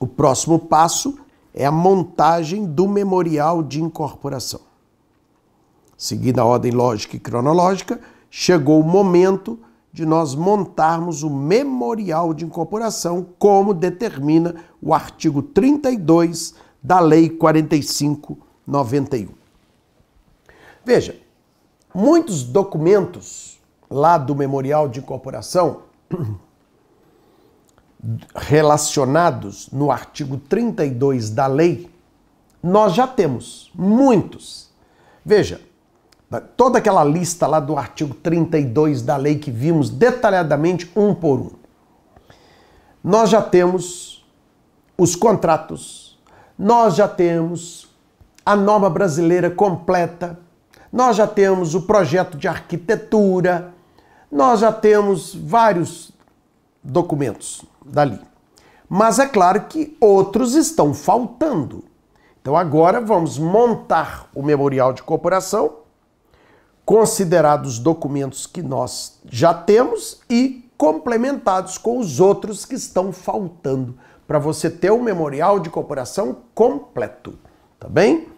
O próximo passo é a montagem do memorial de incorporação. Seguindo a ordem lógica e cronológica, chegou o momento de nós montarmos o memorial de incorporação, como determina o artigo 32 da Lei 4591. Veja, muitos documentos lá do memorial de incorporação relacionados no artigo 32 da lei, nós já temos muitos. Veja, toda aquela lista lá do artigo 32 da lei que vimos detalhadamente um por um. Nós já temos os contratos, nós já temos a norma brasileira completa, nós já temos o projeto de arquitetura, nós já temos vários documentos dali. Mas é claro que outros estão faltando. Então agora vamos montar o memorial de corporação, considerados os documentos que nós já temos e complementados com os outros que estão faltando, para você ter o memorial de corporação completo, tá bem?